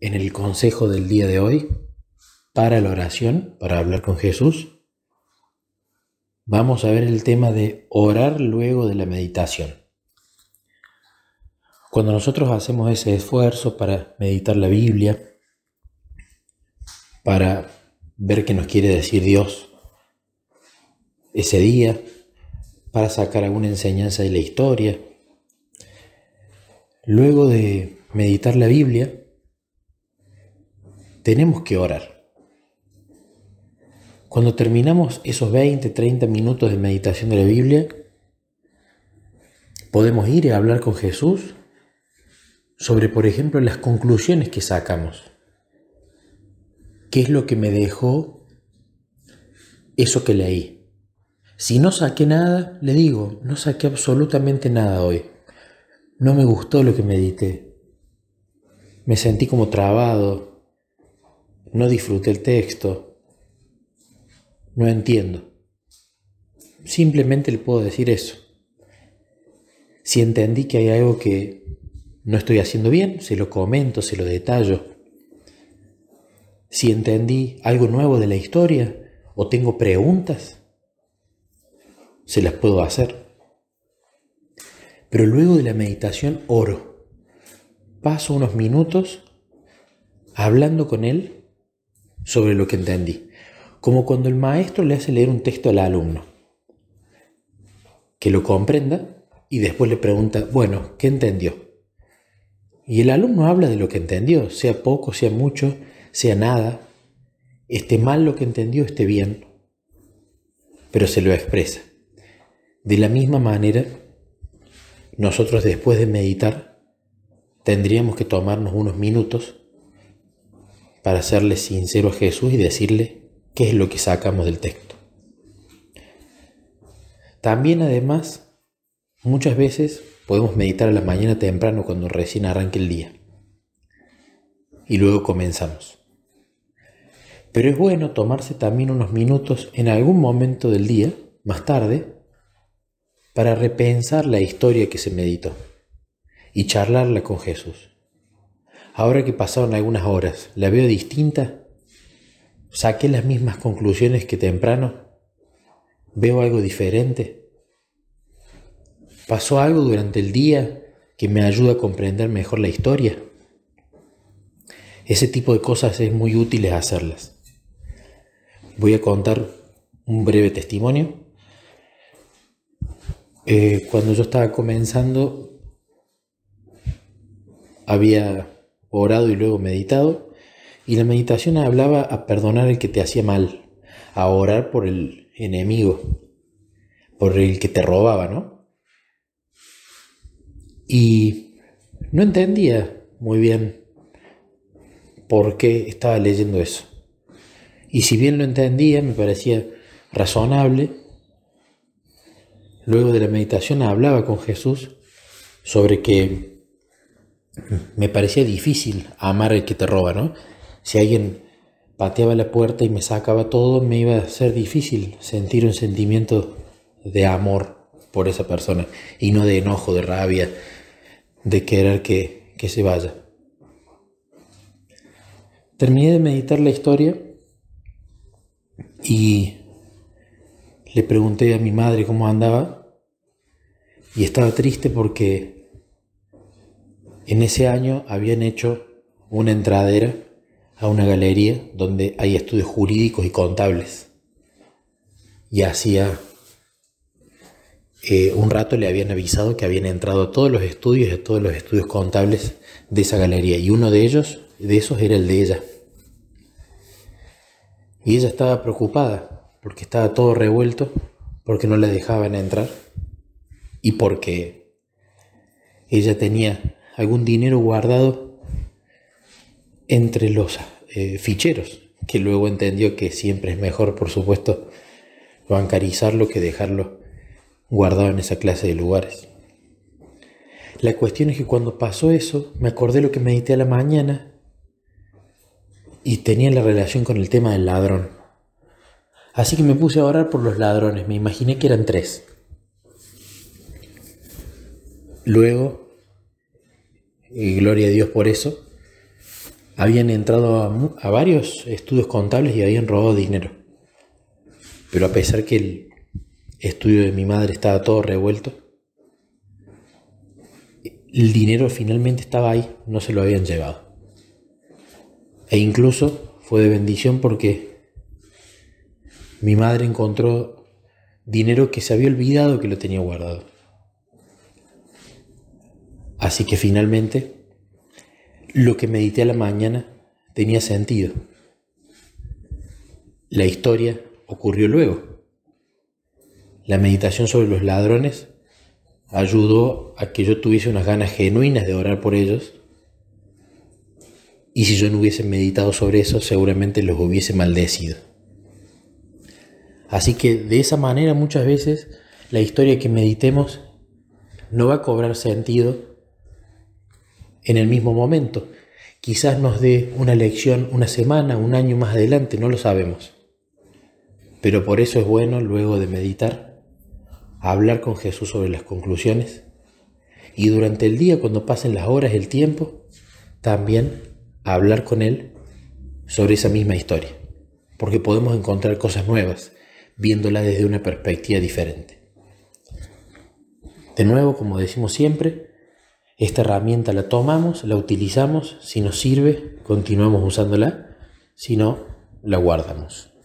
en el consejo del día de hoy para la oración, para hablar con Jesús, vamos a ver el tema de orar luego de la meditación. Cuando nosotros hacemos ese esfuerzo para meditar la Biblia, para ver qué nos quiere decir Dios ese día, para sacar alguna enseñanza de la historia, luego de meditar la Biblia, tenemos que orar. Cuando terminamos esos 20, 30 minutos de meditación de la Biblia, podemos ir a hablar con Jesús sobre, por ejemplo, las conclusiones que sacamos. ¿Qué es lo que me dejó eso que leí? Si no saqué nada, le digo, no saqué absolutamente nada hoy. No me gustó lo que medité. Me sentí como trabado, no disfruté el texto, no entiendo. Simplemente le puedo decir eso. Si entendí que hay algo que no estoy haciendo bien, se lo comento, se lo detallo. Si entendí algo nuevo de la historia o tengo preguntas, se las puedo hacer. Pero luego de la meditación oro. Paso unos minutos hablando con él sobre lo que entendí. Como cuando el maestro le hace leer un texto al alumno, que lo comprenda y después le pregunta, bueno, ¿qué entendió? Y el alumno habla de lo que entendió, sea poco, sea mucho, sea nada, esté mal lo que entendió, esté bien, pero se lo expresa. De la misma manera, nosotros después de meditar, tendríamos que tomarnos unos minutos para serle sincero a Jesús y decirle qué es lo que sacamos del texto. También además, muchas veces podemos meditar a la mañana temprano cuando recién arranque el día. Y luego comenzamos. Pero es bueno tomarse también unos minutos en algún momento del día, más tarde, para repensar la historia que se meditó y charlarla con Jesús. Ahora que pasaron algunas horas, ¿la veo distinta? ¿Saqué las mismas conclusiones que temprano? ¿Veo algo diferente? ¿Pasó algo durante el día que me ayuda a comprender mejor la historia? Ese tipo de cosas es muy útil hacerlas. Voy a contar un breve testimonio. Eh, cuando yo estaba comenzando, había orado y luego meditado, y la meditación hablaba a perdonar el que te hacía mal, a orar por el enemigo, por el que te robaba, ¿no? Y no entendía muy bien por qué estaba leyendo eso. Y si bien lo entendía, me parecía razonable, luego de la meditación hablaba con Jesús sobre que me parecía difícil amar al que te roba, ¿no? Si alguien pateaba la puerta y me sacaba todo, me iba a ser difícil sentir un sentimiento de amor por esa persona y no de enojo, de rabia, de querer que, que se vaya. Terminé de meditar la historia y le pregunté a mi madre cómo andaba y estaba triste porque en ese año habían hecho una entradera a una galería donde hay estudios jurídicos y contables. Y hacía eh, un rato le habían avisado que habían entrado todos los estudios, a todos los estudios contables de esa galería. Y uno de ellos, de esos, era el de ella. Y ella estaba preocupada porque estaba todo revuelto, porque no la dejaban entrar y porque ella tenía algún dinero guardado entre los eh, ficheros, que luego entendió que siempre es mejor, por supuesto, bancarizarlo que dejarlo guardado en esa clase de lugares. La cuestión es que cuando pasó eso, me acordé lo que medité a la mañana y tenía la relación con el tema del ladrón. Así que me puse a orar por los ladrones, me imaginé que eran tres. Luego y gloria a Dios por eso, habían entrado a, varios estudios contables y habían robado dinero. Pero a pesar que el estudio de mi madre estaba todo revuelto, el dinero finalmente estaba ahí, no se lo habían llevado. E incluso fue de bendición porque mi madre encontró dinero que se había olvidado que lo tenía guardado. Así que finalmente lo que medité a la mañana tenía sentido. La historia ocurrió luego. La meditación sobre los ladrones ayudó a que yo tuviese unas ganas genuinas de orar por ellos. Y si yo no hubiese meditado sobre eso, seguramente los hubiese maldecido. Así que de esa manera muchas veces la historia que meditemos no va a cobrar sentido en el mismo momento. Quizás nos dé una lección una semana, un año más adelante, no lo sabemos. Pero por eso es bueno, luego de meditar, hablar con Jesús sobre las conclusiones y durante el día, cuando pasen las horas, el tiempo, también hablar con Él sobre esa misma historia. Porque podemos encontrar cosas nuevas viéndola desde una perspectiva diferente. De nuevo, como decimos siempre, esta herramienta la tomamos, la utilizamos, si nos sirve, continuamos usándola, si no, la guardamos.